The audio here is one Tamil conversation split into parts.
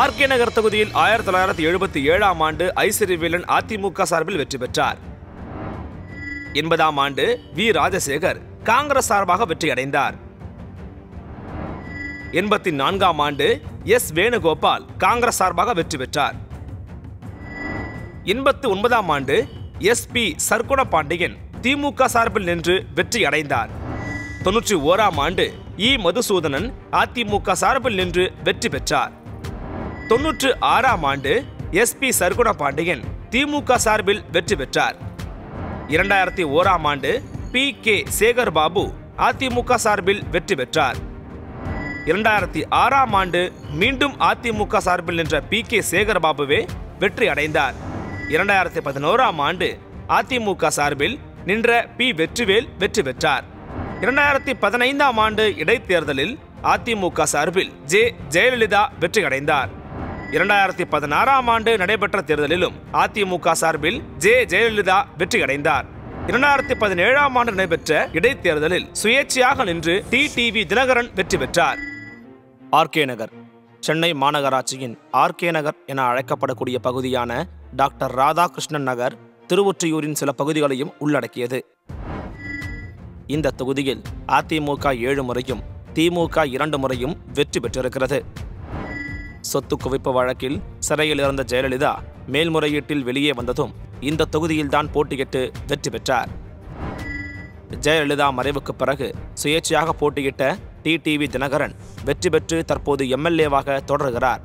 ஆர்கே நகர் தொகுதியில் ஆயிரத்தி தொள்ளாயிரத்தி எழுபத்தி ஏழாம் ஆண்டு ஐசிறிவேலன் அதிமுக சார்பில் வெற்றி பெற்றார் எண்பதாம் ஆண்டு வி ராஜசேகர் காங்கிரஸ் சார்பாக வெற்றியடைந்தார் எண்பத்தி நான்காம் ஆண்டு எஸ் வேணுகோபால் காங்கிரஸ் சார்பாக வெற்றி பெற்றார் எண்பத்தி ஒன்பதாம் ஆண்டு எஸ் பி சர்க்குண பாண்டியன் திமுக சார்பில் நின்று வெற்றி அடைந்தார் தொன்னூற்றி ஓராம் ஆண்டு இ மதுசூதனன் அதிமுக சார்பில் நின்று வெற்றி பெற்றார் தொன்னூற்று ஆறாம் ஆண்டு எஸ் பி சர்க்குண பாண்டியன் திமுக சார்பில் வெற்றி பெற்றார் இரண்டாயிரத்தி ஓராம் ஆண்டு பி கே சேகர் பாபு அதிமுக சார்பில் வெற்றி பெற்றார் இரண்டாயிரத்தி ஆறாம் ஆண்டு மீண்டும் அதிமுக சார்பில் நின்ற பி கே சேகர் பாபுவே வெற்றி அடைந்தார் இரண்டாயிரத்தி பதினோராம் ஆண்டு அதிமுக சார்பில் நின்ற பி வெற்றிவேல் வெற்றி பெற்றார் இரண்டாயிரத்தி பதினைந்தாம் ஆண்டு இடைத்தேர்தலில் அதிமுக சார்பில் ஜே ஜெயலலிதா வெற்றி அடைந்தார் இரண்டாயிரத்தி பதினாறாம் ஆண்டு நடைபெற்ற தேர்தலிலும் அதிமுக சார்பில் ஜே ஜெயலலிதா வெற்றியடைந்தார் இரண்டாயிரத்தி பதினேழாம் ஆண்டு நடைபெற்ற இடைத்தேர்தலில் சுயேட்சையாக நின்று டி டிவி தினகரன் வெற்றி பெற்றார் ஆர்கே நகர் சென்னை மாநகராட்சியின் ஆர்கே நகர் என அழைக்கப்படக்கூடிய பகுதியான டாக்டர் ராதாகிருஷ்ணன் நகர் திருவொற்றியூரின் சில பகுதிகளையும் உள்ளடக்கியது இந்த தொகுதியில் அதிமுக ஏழு முறையும் திமுக இரண்டு முறையும் வெற்றி பெற்றிருக்கிறது சொத்து குவிப்பு வழக்கில் சிறையில் இருந்த ஜெயலலிதா மேல்முறையீட்டில் வெளியே வந்ததும் இந்த தொகுதியில்தான் போட்டியிட்டு வெற்றி பெற்றார் ஜெயலலிதா மறைவுக்கு பிறகு சுயேட்சையாக போட்டியிட்ட டிடிவி தினகரன் வெற்றி பெற்று தற்போது எம்எல்ஏவாக தொடர்கிறார்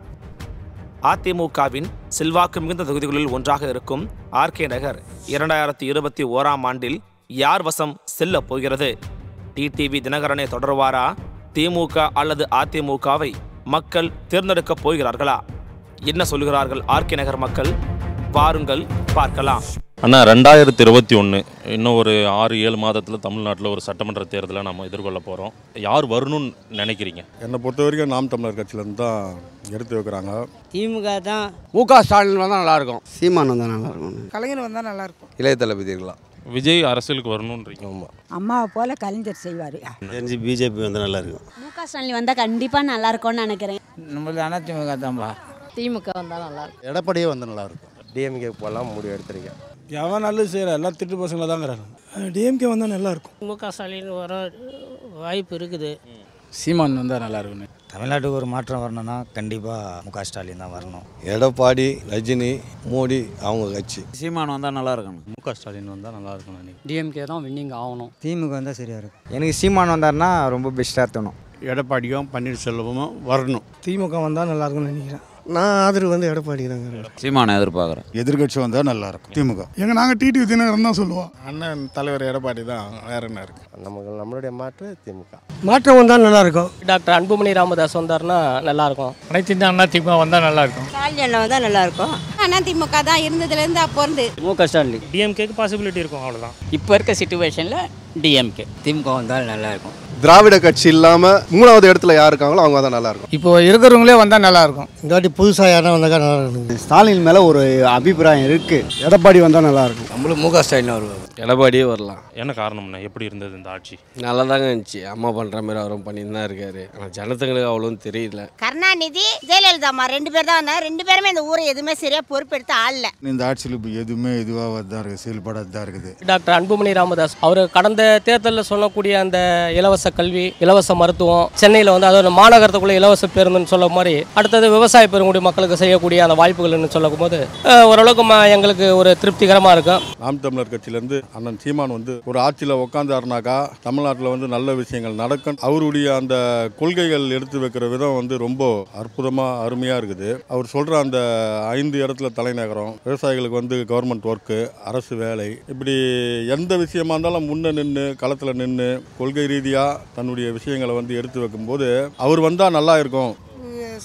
அதிமுகவின் செல்வாக்கு மிகுந்த தொகுதிகளில் ஒன்றாக இருக்கும் ஆர்கே நகர் இரண்டாயிரத்தி இருபத்தி ஓராம் ஆண்டில் யார் வசம் செல்ல போகிறது டிடிவி தினகரனை தொடர்வாரா திமுக அல்லது அதிமுகவை மக்கள் தேர்ந்தெடுக்கப் போகிறார்களா என்ன சொல்கிறார்கள் ஆர்கே நகர் மக்கள் வாருங்கள் பார்க்கலாம் அண்ணா ரெண்டாயிரத்தி இருபத்தி ஒன்று இன்னும் ஒரு ஆறு ஏழு மாதத்தில் தமிழ்நாட்டில் ஒரு சட்டமன்ற தேர்தலை நம்ம எதிர்கொள்ள போகிறோம் யார் வரணும்னு நினைக்கிறீங்க என்னை பொறுத்த வரைக்கும் நாம் தமிழர் கட்சியிலேருந்து தான் எடுத்து வைக்கிறாங்க திமுக தான் மு க ஸ்டாலின் வந்தால் நல்லாயிருக்கும் சீமான் வந்தால் நல்லாயிருக்கும் கலைஞர் வந்தால் நல்லாயிருக்கும் இளைய தளபதி விஜய் அரசியலுக்கு வரணும்ன்றீங்க ஆமாம் அம்மாவை போல கலைஞர் செய்வார் தெரிஞ்சு பிஜேபி வந்து நல்லா இருக்கும் மு க ஸ்டாலின் வந்தால் கண்டிப்பாக நல்லா இருக்கும்னு நினைக்கிறேன் நம்மளது ஆனால் திமுக தான்பா திமுக வந்தால் நல்லா இருக்கும் எடப்பாடியே வந்து நல்லா இருக்கும் டிஎம்கே போகலாம் முடிவு எடுத்திருக்கேன் எவன் நல்லது செய்கிற எல்லாம் திட்டு பசங்களை தாங்கிறாங்க டிஎம்கே வந்தால் நல்லா இருக்கும் மு க ஸ்டாலின் வர வாய்ப்பு இருக்குது சீமான் வந்தால் நல்லா இருக்குன்னு தமிழ்நாட்டுக்கு ஒரு மாற்றம் வரணும்னா கண்டிப்பாக முக ஸ்டாலின் தான் வரணும் எடப்பாடி ரஜினி மோடி அவங்க கட்சி சீமான் வந்தால் நல்லா இருக்கணும் முக ஸ்டாலின் வந்தால் நல்லா இருக்கணும் டிஎம்கே தான் வின்னிங் ஆகணும் திமுக வந்தால் சரியா இருக்கும் எனக்கு சீமான் வந்தார்னா ரொம்ப பெஸ்ட்டாக இருக்கணும் எடப்பாடியும் பன்னீர்செல்வமும் வரணும் திமுக வந்தால் நல்லா இருக்கும்னு நினைக்கிறேன் நான் ஆதரவு வந்து எடப்பாடி தாங்க சீமான எதிர்பார்க்குறேன் எதிர்கட்சி வந்தால் நல்லா இருக்கும் திமுக எங்க நாங்கள் டிடி தினகரன் தான் சொல்லுவோம் அண்ணன் தலைவர் எடப்பாடி தான் வேற என்ன இருக்கு நமக்கு நம்மளுடைய மாற்று திமுக மாற்றம் வந்தால் நல்லா இருக்கும் டாக்டர் அன்புமணி ராமதாஸ் வந்தார்னா நல்லா இருக்கும் அனைத்து இந்த அண்ணா திமுக வந்தால் நல்லா இருக்கும் ஸ்டாலின் வந்தால் நல்லா இருக்கும் அண்ணா திமுக தான் இருந்ததுலேருந்து அப்போ இருந்து மு க ஸ்டாலின் டிஎம்கேக்கு பாசிபிலிட்டி இருக்கும் அவ்வளோதான் இப்போ இருக்க சுச்சுவேஷனில் டிஎம்கே திமுக வந்தால் நல்லா இருக்கும் திராவிட கட்சி இல்லாமல் மூணாவது இடத்துல யார் இருக்காங்களோ அவங்க தான் நல்லா இருக்கும் இப்போ இருக்கிறவங்களே வந்தால் நல்லா இருக்கும் இந்த வாட்டி புதுசாக யாரும் வந்தாக்கா நல்லா இருக்கும் ஸ்டாலின் மேலே ஒரு அபிப்பிராயம் இருக்கு எடப்பாடி வந்தால் நல்லா இருக்கும் நம்மளும் முக ஸ்டாலின் வருவார் எடப்பாடியே வரலாம் என்ன காரணம்னா எப்படி இருந்தது இந்த ஆட்சி நல்லா தாங்க இருந்துச்சு அம்மா பண்ற மாதிரி அவரும் பண்ணிட்டு தான் இருக்காரு ஆனால் ஜனத்துங்களுக்கு அவ்வளவு தெரியல கருணாநிதி ஜெயலலிதா அம்மா ரெண்டு பேர் தான் வந்தாங்க ரெண்டு பேருமே இந்த ஊரை எதுவுமே சரியாக பொறுப்பெடுத்து ஆள் இந்த ஆட்சியில் இப்போ எதுவுமே இதுவாக தான் இருக்குது செயல்படாது தான் இருக்குது டாக்டர் அன்புமணி ராமதாஸ் அவர் கடந்த தேர்தலில் சொல்லக்கூடிய அந்த இலவச கல்வி இலவச மருத்துவம் சென்னையில் வந்து அதோட மாநகரத்துக்குள்ள இலவச பேருந்துன்னு சொல்ல மாதிரி அடுத்தது விவசாய பெருங்குடி மக்களுக்கு செய்யக்கூடிய அந்த வாய்ப்புகள்னு சொல்லும் போது ஓரளவுக்கு எங்களுக்கு ஒரு திருப்திகரமாக இருக்கும் நாம் தமிழர் கட்சியிலேருந்து அண்ணன் சீமான் வந்து ஒரு ஆட்சியில் உட்காந்தாருனாக்கா தமிழ்நாட்டில் வந்து நல்ல விஷயங்கள் நடக்கும் அவருடைய அந்த கொள்கைகள் எடுத்து வைக்கிற விதம் வந்து ரொம்ப அற்புதமாக அருமையாக இருக்குது அவர் சொல்கிற அந்த ஐந்து இடத்துல தலைநகரம் விவசாயிகளுக்கு வந்து கவர்மெண்ட் ஒர்க்கு அரசு வேலை இப்படி எந்த விஷயமா இருந்தாலும் முன்னே நின்று களத்தில் நின்று கொள்கை ரீதியாக தன்னுடைய விஷயங்களை வந்து எடுத்து வைக்கும்போது அவர் வந்தால் நல்லா இருக்கும்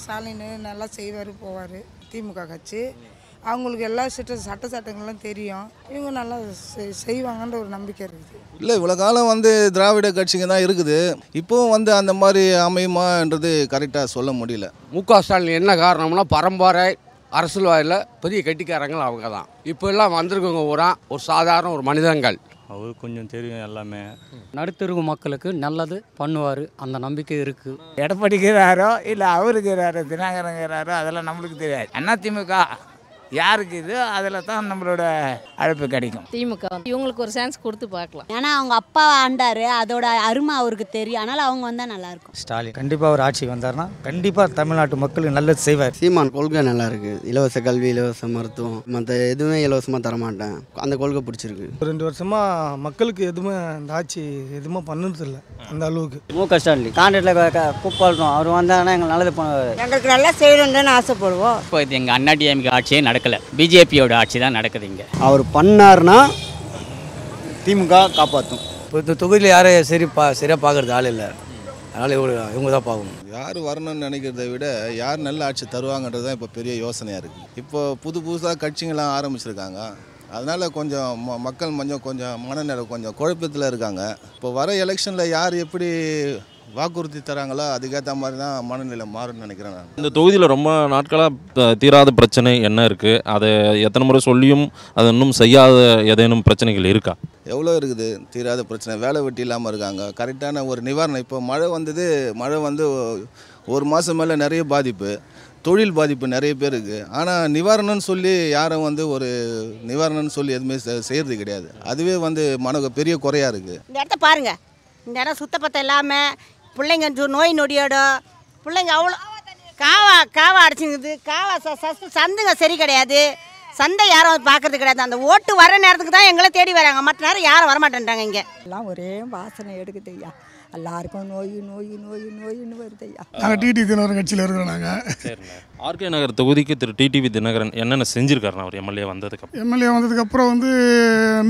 ஸ்டாலின் நல்லா செய்வார் போவார் திமுக கட்சி அவங்களுக்கு எல்லா சட்ட சட்ட சட்டங்கள்லாம் தெரியும் இவங்க நல்லா செய்வாங்கன்ற ஒரு நம்பிக்கை இருக்குது இல்லை இவ்வளோ காலம் வந்து திராவிட கட்சிங்க தான் இருக்குது இப்போவும் வந்து அந்த மாதிரி அமையுமான்றது கரெக்டாக சொல்ல முடியல மு க ஸ்டாலின் என்ன காரணம்னா பரம்பரை அரசியல்வாதியில் பெரிய கட்டிக்காரங்கள் அவங்க தான் இப்போ எல்லாம் வந்திருக்கவங்க பூரா ஒரு சாதாரண ஒரு மனிதங்கள் அவருக்கு கொஞ்சம் தெரியும் எல்லாமே நடுத்தருவு மக்களுக்கு நல்லது பண்ணுவார் அந்த நம்பிக்கை இருக்குது எடப்பாடிக்கிறாரோ இல்லை அவருக்குறாரோ தினாகரங்கிறாரோ அதெல்லாம் நம்மளுக்கு தெரியாது என்ன அதிமுக யாருக்கு இது அதில் தான் நம்மளோட அழைப்பு கிடைக்கும் திமுக இவங்களுக்கு ஒரு சான்ஸ் கொடுத்து பார்க்கலாம் ஏன்னா அவங்க அப்பா ஆண்டார் அதோட அருமை அவருக்கு தெரியும் அதனால் அவங்க வந்தால் நல்லாயிருக்கும் ஸ்டாலின் கண்டிப்பாக ஒரு ஆட்சி வந்தார்னா கண்டிப்பாக தமிழ்நாட்டு மக்களுக்கு நல்லது செய்வார் சீமான் கொள்கை நல்லா இருக்கு இலவச கல்வி இலவச மருத்துவம் மற்ற எதுவுமே இலவசமாக தரமாட்டேன் அந்த கொள்கை பிடிச்சிருக்கு ரெண்டு வருஷமாக மக்களுக்கு எதுவுமே இந்த ஆட்சி எதுவுமே இல்லை அந்த அளவுக்கு மு க ஸ்டாலின் கான்ட்ராக்டில் கூப்பாடுறோம் அவர் வந்தாங்கன்னா எங்களுக்கு நல்லது பண்ணுவார் எங்களுக்கு நல்லா செய்யணும்னு ஆசைப்படுவோம் இப்போ எங்கள் அண்ணா டிஎம்கே ஆட்சியே நடக்கலை பிஜேபியோட ஆட்சி தான் நடக்குது இங்கே அவர் பண்ணார்னா திமுக காப்பாற்றும் இப்போ இந்த தொகுதியில் யாரும் சரி பா சரியாக பார்க்குறது ஆள் இல்லை அதனால் இவங்க இவங்க தான் பார்க்கணும் யார் வரணும்னு நினைக்கிறத விட யார் நல்ல ஆட்சி தருவாங்கன்றது தான் இப்போ பெரிய யோசனையாக இருக்குது இப்போ புது புதுசாக கட்சிங்கள்லாம் ஆரம்பிச்சிருக்காங்க அதனால் கொஞ்சம் மக்கள் கொஞ்சம் கொஞ்சம் மனநிலை கொஞ்சம் குழப்பத்தில் இருக்காங்க இப்போ வர எலெக்ஷனில் யார் எப்படி வாக்குறுதி தராங்களோ அதுக்கேற்ற மாதிரி தான் மனநிலை மாறும்னு நினைக்கிறேன் நான் இந்த தொகுதியில் ரொம்ப நாட்களாக தீராத பிரச்சனை என்ன இருக்குது அதை எத்தனை முறை சொல்லியும் அது இன்னும் செய்யாத ஏதேனும் பிரச்சனைகள் இருக்கா எவ்வளோ இருக்குது தீராத பிரச்சனை வேலை வெட்டி இல்லாமல் இருக்காங்க கரெக்டான ஒரு நிவாரணம் இப்போ மழை வந்தது மழை வந்து ஒரு மாதம் மேலே நிறைய பாதிப்பு தொழில் பாதிப்பு நிறைய பேர் இருக்குது ஆனால் நிவாரணம்னு சொல்லி யாரும் வந்து ஒரு நிவாரணம்னு சொல்லி எதுவுமே செய்கிறது கிடையாது அதுவே வந்து மனக பெரிய குறையாக இருக்குது இந்த இடத்த பாருங்கள் இந்த இடம் சுத்தப்பத்தம் இல்லாமல் பிள்ளைங்க நோய் நொடியோட பிள்ளைங்க அவ்வளோ காவா காவா அடிச்சுங்குது காவா சந்துங்க சரி கிடையாது சந்தை யாரும் பார்க்கறது கிடையாது அந்த ஓட்டு வர நேரத்துக்கு தான் எங்களை தேடி வராங்க மற்ற நேரம் யாரும் வரமாட்டேன்றாங்க இங்கே எல்லாம் ஒரே வாசனை எடுக்குது ஐயா எல்லாருக்கும் நோய் நோய் நோய் நோய்னு வருது ஐயா நாங்கள் டிடி தினகரன் கட்சியில் இருக்கிறோம் நாங்கள் ஆர்கே நகர் தொகுதிக்கு திரு டிடிவி தினகரன் என்னென்ன செஞ்சுருக்காருண்ணா அவர் எம்எல்ஏ வந்ததுக்கு எம்எல்ஏ வந்ததுக்கப்புறம் வந்து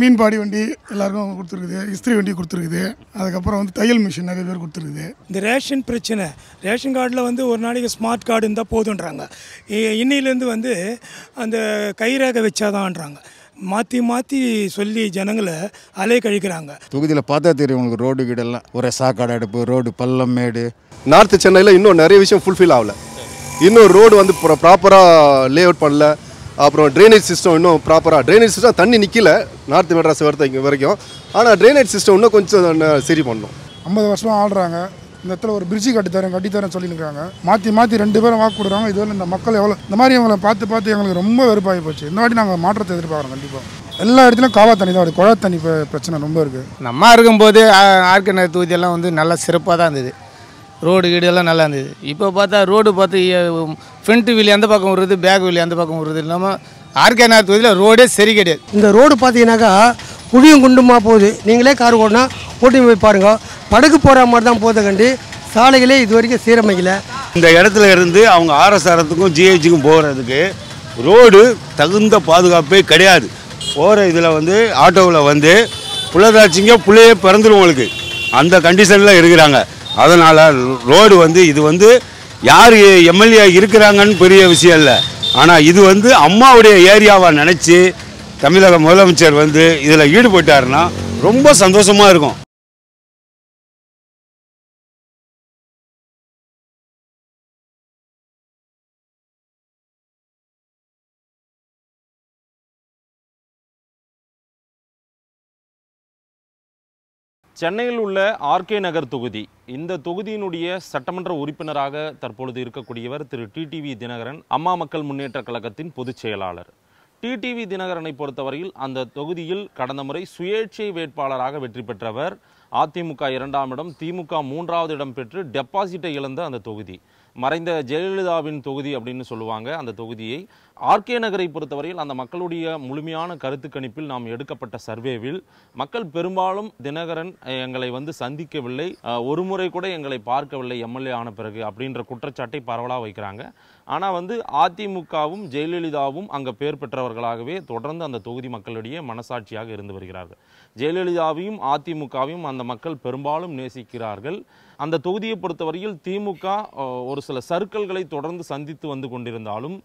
மீன்பாடி பாடி வண்டி எல்லாருக்கும் கொடுத்துருக்குது இஸ்திரி வண்டி கொடுத்துருக்குது அதுக்கப்புறம் வந்து தையல் மிஷின் நிறைய பேர் கொடுத்துருக்குது இந்த ரேஷன் பிரச்சனை ரேஷன் கார்டில் வந்து ஒரு நாளைக்கு ஸ்மார்ட் கார்டு இருந்தால் போதுன்றாங்க இன்னிலேருந்து வந்து அந்த கைரேகை வச்சாதான்றாங்க மாற்றி மாற்றி சொல்லி ஜனங்களை அலை கழிக்கிறாங்க தொகுதியில் பார்த்தா தெரியும் உங்களுக்கு ரோடு கீடெல்லாம் ஒரே சாக்காடு அடுப்பு ரோடு பள்ளம் மேடு நார்த்து சென்னையில் இன்னும் நிறைய விஷயம் ஃபுல்ஃபில் ஆகலை இன்னும் ரோடு வந்து ப்ராப்பராக லே அவுட் பண்ணல அப்புறம் ட்ரைனேஜ் சிஸ்டம் இன்னும் ப்ராப்பராக ட்ரைனேஜ் சிஸ்டம் தண்ணி நிற்கல நார்த் மெட்ராஸ் வரத்தைக்கு வரைக்கும் ஆனால் ட்ரைனேஜ் சிஸ்டம் இன்னும் கொஞ்சம் சரி பண்ணணும் ஐம்பது வருஷமாக ஆடுறாங்க இந்த இடத்துல ஒரு பிரிட்ஜி கட்டித்தரேன் கட்டித்தரேன் சொல்லியிருக்காங்க மாற்றி மாற்றி ரெண்டு பேரும் வாக்கு கொடுக்குறாங்க இதுவரை இந்த மக்கள் எவ்வளோ இந்த மாதிரி இவங்களை பார்த்து பார்த்து எங்களுக்கு ரொம்ப வெறுப்பாகி போச்சு இந்த வாட்டி நாங்கள் மாற்றத்தை எதிர்பார்க்குறோம் கண்டிப்பாக எல்லா இடத்துலையும் காவா தண்ணி தான் குழா தண்ணி பிரச்சனை ரொம்ப இருக்குது நம்ம இருக்கும்போது ஆர்கனர் தொகுதியெல்லாம் வந்து நல்லா சிறப்பாக தான் இருந்தது ரோடு கீடு எல்லாம் நல்லா இருந்தது இப்போ பார்த்தா ரோடு பார்த்து ஃப்ரண்ட் வீலி எந்த பக்கம் விடுறது பேக் வீலி எந்த பக்கம் வருது இல்லாமல் ஆர்கே நகர் தொகுதியில் ரோடே சரி கிடையாது இந்த ரோடு பார்த்தீங்கன்னாக்கா குழியும் குண்டுமாக போகுது நீங்களே கார் ஓடினா ஓட்டி போய் பாருங்க படுக்கு போகிற மாதிரி தான் போதை கண்டு சாலைகளே இது வரைக்கும் சீரமைக்கல இந்த இடத்துல இருந்து அவங்க ஆர்எஸ்ஆரத்துக்கும் ஜிஹெச்சுக்கும் போகிறதுக்கு ரோடு தகுந்த பாதுகாப்பே கிடையாது போகிற இதில் வந்து ஆட்டோவில் வந்து புள்ளதாச்சிங்க புள்ளையே பிறந்துடும் உங்களுக்கு அந்த கண்டிஷனில் இருக்கிறாங்க அதனால் ரோடு வந்து இது வந்து யார் எம்எல்ஏ இருக்கிறாங்கன்னு பெரிய விஷயம் இல்லை ஆனால் இது வந்து அம்மாவுடைய ஏரியாவை நினச்சி தமிழக முதலமைச்சர் வந்து இதில் ஈடுபட்டாருன்னா ரொம்ப சந்தோஷமாக இருக்கும் சென்னையில் உள்ள ஆர்கே நகர் தொகுதி இந்த தொகுதியினுடைய சட்டமன்ற உறுப்பினராக தற்பொழுது இருக்கக்கூடியவர் திரு டிடிவி தினகரன் அம்மா மக்கள் முன்னேற்றக் கழகத்தின் பொதுச் செயலாளர் டிடிவி தினகரனை பொறுத்தவரையில் அந்த தொகுதியில் கடந்த முறை சுயேட்சை வேட்பாளராக வெற்றி பெற்றவர் அதிமுக இரண்டாம் இடம் திமுக மூன்றாவது இடம் பெற்று டெபாசிட்டை இழந்த அந்த தொகுதி மறைந்த ஜெயலலிதாவின் தொகுதி அப்படின்னு சொல்லுவாங்க அந்த தொகுதியை ஆர்கே நகரை பொறுத்தவரையில் அந்த மக்களுடைய முழுமையான கருத்து கணிப்பில் நாம் எடுக்கப்பட்ட சர்வேவில் மக்கள் பெரும்பாலும் தினகரன் எங்களை வந்து சந்திக்கவில்லை ஒரு முறை கூட எங்களை பார்க்கவில்லை எம்எல்ஏ ஆன பிறகு அப்படின்ற குற்றச்சாட்டை பரவலாக வைக்கிறாங்க ஆனால் வந்து அதிமுகவும் ஜெயலலிதாவும் அங்கே பேர் பெற்றவர்களாகவே தொடர்ந்து அந்த தொகுதி மக்களிடையே மனசாட்சியாக இருந்து வருகிறார்கள் ஜெயலலிதாவையும் அதிமுகவையும் அந்த மக்கள் பெரும்பாலும் நேசிக்கிறார்கள் அந்த தொகுதியை பொறுத்தவரையில் திமுக ஒரு சில சர்க்கல்களை தொடர்ந்து சந்தித்து வந்து கொண்டிருந்தாலும்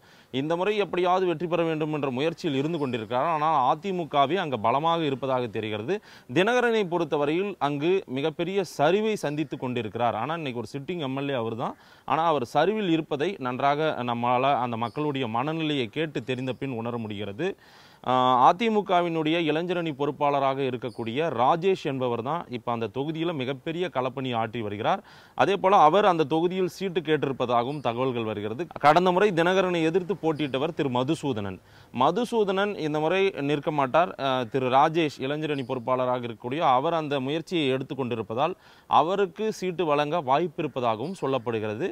இந்த முறை எப்படியாவது வெற்றி பெற வேண்டும் என்ற முயற்சியில் இருந்து கொண்டிருக்கிறார் ஆனால் அதிமுகவே அங்கு பலமாக இருப்பதாக தெரிகிறது தினகரனை பொறுத்தவரையில் அங்கு மிகப்பெரிய சரிவை சந்தித்து கொண்டிருக்கிறார் ஆனால் இன்னைக்கு ஒரு சிட்டிங் எம்எல்ஏ அவர் தான் ஆனால் அவர் சரிவில் இருப்பதை நன்றாக நம்மளால் அந்த மக்களுடைய மனநிலையை கேட்டு தெரிந்த பின் உணர முடிகிறது அதிமுகவினுடைய இளைஞரணி பொறுப்பாளராக இருக்கக்கூடிய ராஜேஷ் என்பவர் தான் இப்போ அந்த தொகுதியில் மிகப்பெரிய களப்பணி ஆற்றி வருகிறார் அதே போல் அவர் அந்த தொகுதியில் சீட்டு கேட்டிருப்பதாகவும் தகவல்கள் வருகிறது கடந்த முறை தினகரனை எதிர்த்து போட்டியிட்டவர் திரு மதுசூதனன் மதுசூதனன் இந்த முறை நிற்க மாட்டார் திரு ராஜேஷ் இளைஞரணி பொறுப்பாளராக இருக்கக்கூடிய அவர் அந்த முயற்சியை எடுத்துக்கொண்டிருப்பதால் அவருக்கு சீட்டு வழங்க வாய்ப்பு இருப்பதாகவும் சொல்லப்படுகிறது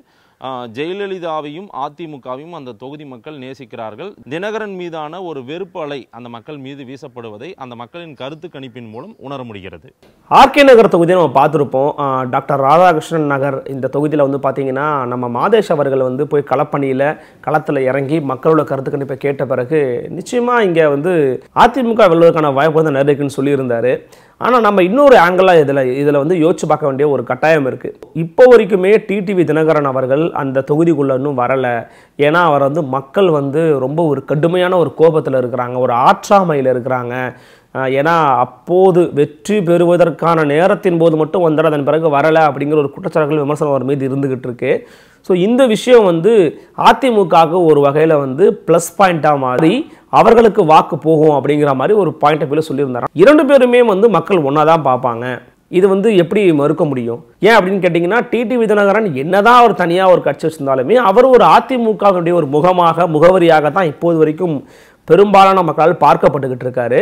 ஜெயலலிதாவையும் அதிமுகவையும் அந்த தொகுதி மக்கள் நேசிக்கிறார்கள் தினகரன் மீதான ஒரு வெறுப்பு அலை அலை அந்த மக்கள் மீது வீசப்படுவதை அந்த மக்களின் கருத்து கணிப்பின் மூலம் உணர முடிகிறது ஆர்கே நகர் தொகுதியை நம்ம பார்த்துருப்போம் டாக்டர் ராதாகிருஷ்ணன் நகர் இந்த தொகுதியில் வந்து பார்த்தீங்கன்னா நம்ம மாதேஷ் அவர்கள் வந்து போய் களப்பணியில் களத்தில் இறங்கி மக்களோட கருத்து கணிப்பை கேட்ட பிறகு நிச்சயமாக இங்கே வந்து அதிமுக வெல்வதற்கான வாய்ப்பு வந்து நிறைய இருக்குன்னு சொல்லியிருந்தார் ஆனால் நம்ம இன்னொரு ஆங்கிளாக இதில் இதில் வந்து யோசிச்சு பார்க்க வேண்டிய ஒரு கட்டாயம் இருக்குது இப்போ வரைக்குமே டிடிவி தினகரன் அவர்கள் அந்த தொகுதிக்குள்ளே இன்னும் வரலை ஏன்னா அவர் வந்து மக்கள் வந்து ரொம்ப ஒரு கடுமையான ஒரு கோபத்தில் இருக்கிறாங்க ஒரு ஆற்றாமையில் இருக்கிறாங்க ஏன்னா அப்போது வெற்றி பெறுவதற்கான நேரத்தின் போது மட்டும் வந்தார் அதன் பிறகு வரலை அப்படிங்கிற ஒரு குற்றச்சாட்டுகள் விமர்சனம் அவர் மீது இருந்துகிட்டு இருக்குது ஸோ இந்த விஷயம் வந்து அதிமுகவுக்கு ஒரு வகையில் வந்து ப்ளஸ் பாயிண்ட்டாக மாறி அவர்களுக்கு வாக்கு போகும் அப்படிங்கிற மாதிரி ஒரு பாயிண்ட் ஆஃப் வியூவில் சொல்லியிருந்தாராம் இரண்டு பேருமே வந்து மக்கள் ஒன்றா தான் பார்ப்பாங்க இது வந்து எப்படி மறுக்க முடியும் ஏன் அப்படின்னு கேட்டிங்கன்னா டிடி விதநகரன் என்னதான் அவர் தனியாக ஒரு கட்சி வச்சிருந்தாலுமே அவர் ஒரு அதிமுகவினுடைய ஒரு முகமாக முகவரியாக தான் இப்போது வரைக்கும் பெரும்பாலான மக்களால் பார்க்கப்பட்டுக்கிட்டு இருக்காரு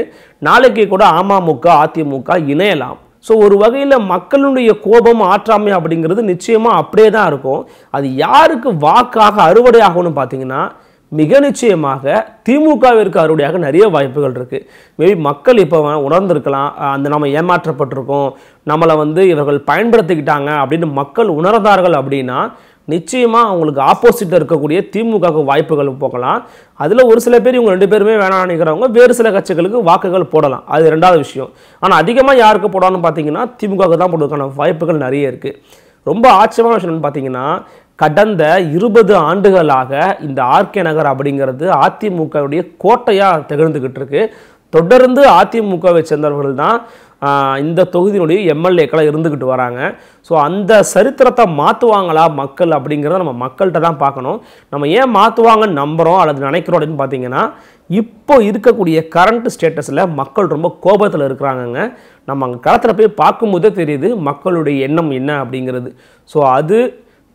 நாளைக்கு கூட அமமுக அதிமுக இணையலாம் ஸோ ஒரு வகையில் மக்களுடைய கோபம் ஆற்றாமை அப்படிங்கிறது நிச்சயமாக அப்படியே தான் இருக்கும் அது யாருக்கு வாக்காக அறுவடை ஆகும்னு பார்த்தீங்கன்னா மிக நிச்சயமாக திமுகவிற்கு அறுவடையாக நிறைய வாய்ப்புகள் இருக்குது மேபி மக்கள் இப்போ உணர்ந்திருக்கலாம் அந்த நம்ம ஏமாற்றப்பட்டிருக்கோம் நம்மளை வந்து இவர்கள் பயன்படுத்திக்கிட்டாங்க அப்படின்னு மக்கள் உணர்ந்தார்கள் அப்படின்னா நிச்சயமாக அவங்களுக்கு ஆப்போசிட்டில் இருக்கக்கூடிய திமுகவுக்கு வாய்ப்புகள் போகலாம் அதில் ஒரு சில பேர் இவங்க ரெண்டு பேருமே வேணாம் நினைக்கிறவங்க வேறு சில கட்சிகளுக்கு வாக்குகள் போடலாம் அது ரெண்டாவது விஷயம் ஆனால் அதிகமாக யாருக்கு போடலாம்னு பார்த்தீங்கன்னா திமுகவுக்கு தான் போடுறதுக்கான வாய்ப்புகள் நிறைய இருக்குது ரொம்ப ஆச்சரியமான விஷயம் பார்த்தீங்கன்னா கடந்த இருபது ஆண்டுகளாக இந்த ஆர்கே நகர் அப்படிங்கிறது அதிமுகவுடைய கோட்டையாக திகழ்ந்துக்கிட்டு இருக்குது தொடர்ந்து அதிமுகவை சேர்ந்தவர்கள் தான் இந்த தொகுதியினுடைய எம்எல்ஏக்களாக இருந்துக்கிட்டு வராங்க ஸோ அந்த சரித்திரத்தை மாற்றுவாங்களா மக்கள் அப்படிங்கிறத நம்ம மக்கள்கிட்ட தான் பார்க்கணும் நம்ம ஏன் மாற்றுவாங்கன்னு நம்புகிறோம் அல்லது நினைக்கிறோம் அப்படின்னு பார்த்தீங்கன்னா இப்போ இருக்கக்கூடிய கரண்ட் ஸ்டேட்டஸில் மக்கள் ரொம்ப கோபத்தில் இருக்கிறாங்கங்க நம்ம அங்கே களத்தில் போய் பார்க்கும்போதே தெரியுது மக்களுடைய எண்ணம் என்ன அப்படிங்கிறது ஸோ அது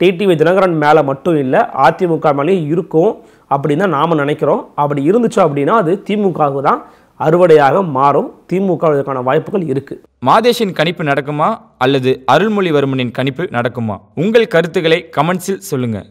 டிடிவி தினகரன் மேலே மட்டும் இல்லை அதிமுக மேலேயும் இருக்கும் அப்படின்னு தான் நாம் நினைக்கிறோம் அப்படி இருந்துச்சோம் அப்படின்னா அது திமுகவுக்கு தான் அறுவடையாக மாறும் திமுகவிற்கான வாய்ப்புகள் இருக்கு மாதேஷின் கணிப்பு நடக்குமா அல்லது அருள்மொழிவர்மனின் கணிப்பு நடக்குமா உங்கள் கருத்துக்களை கமெண்ட்ஸில் சொல்லுங்கள்